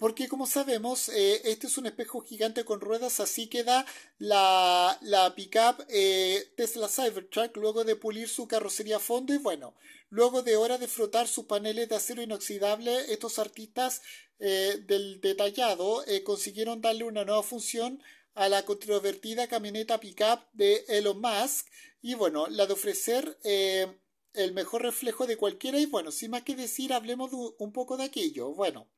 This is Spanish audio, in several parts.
porque como sabemos, eh, este es un espejo gigante con ruedas, así queda la, la pickup eh, Tesla Cybertruck luego de pulir su carrocería a fondo y bueno, luego de hora de frotar sus paneles de acero inoxidable, estos artistas eh, del detallado consiguieron darle una nueva función a la controvertida camioneta pickup de Elon Musk y bueno, la de ofrecer el mejor reflejo de cualquiera y bueno, sin más que decir, hablemos un poco de aquello. Bueno.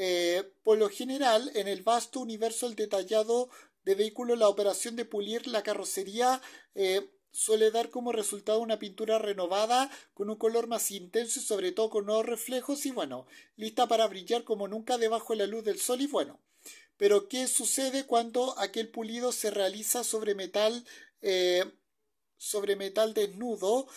Eh, por lo general, en el vasto universo del detallado de vehículos, la operación de pulir la carrocería eh, suele dar como resultado una pintura renovada con un color más intenso y sobre todo con nuevos reflejos y bueno, lista para brillar como nunca debajo de la luz del sol y bueno. Pero ¿qué sucede cuando aquel pulido se realiza sobre metal eh, sobre metal desnudo,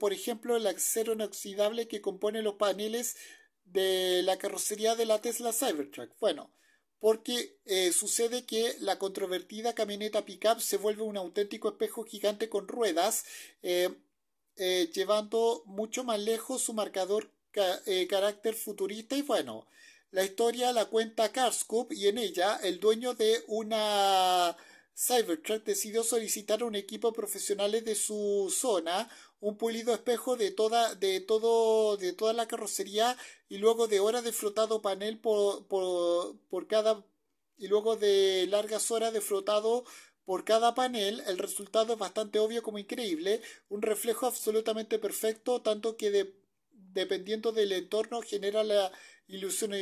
por ejemplo el acero inoxidable que compone los paneles de la carrocería de la Tesla Cybertruck. Bueno, porque eh, sucede que la controvertida camioneta pickup se vuelve un auténtico espejo gigante con ruedas, eh, eh, llevando mucho más lejos su marcador carácter futurista y bueno, la historia la cuenta Carscoop y en ella el dueño de una Cybertruck decidió solicitar a un equipo profesional de su zona un pulido espejo de toda, de todo, de toda la carrocería y luego de horas de frotado panel por, por, cada y luego de largas horas de frotado por cada panel, el resultado es bastante obvio como increíble, un reflejo absolutamente perfecto, tanto que dependiendo del entorno genera la ilusión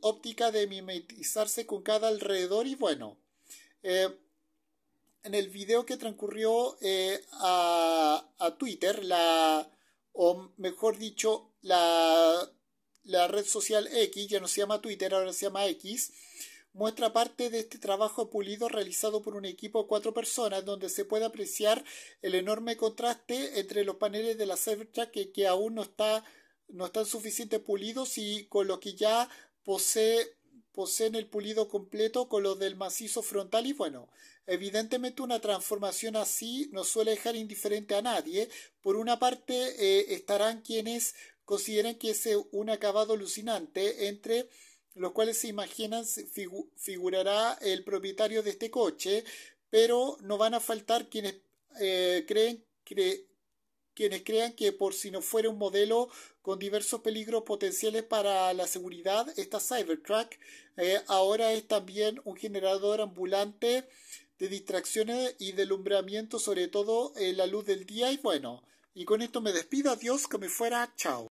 óptica de mimetizarse con cada alrededor y bueno. Eh, en el video que transcurrió eh, a, Twitter, la, o mejor dicho, la, red social X, ya no se llama Twitter, ahora se llama X, muestra parte de este trabajo pulido realizado por un equipo de cuatro personas, donde se puede apreciar el enorme contraste entre los paneles de la Cybertruck que, aún no está no están suficientemente pulidos y con lo que ya posee poseen el pulido completo con lo del macizo frontal y bueno, evidentemente una transformación así no suele dejar indiferente a nadie. Por una parte eh, estarán quienes consideran que es eh, un acabado alucinante entre los cuales se imaginan figurará el propietario de este coche, pero no van a faltar quienes eh, creen, que quienes crean que por si no fuera un modelo con diversos peligros potenciales para la seguridad, esta Cybertruck eh, ahora es también un generador ambulante de distracciones y alumbramiento, sobre todo en la luz del día. Y bueno, y con esto me despido, adiós, que me fuera, chao.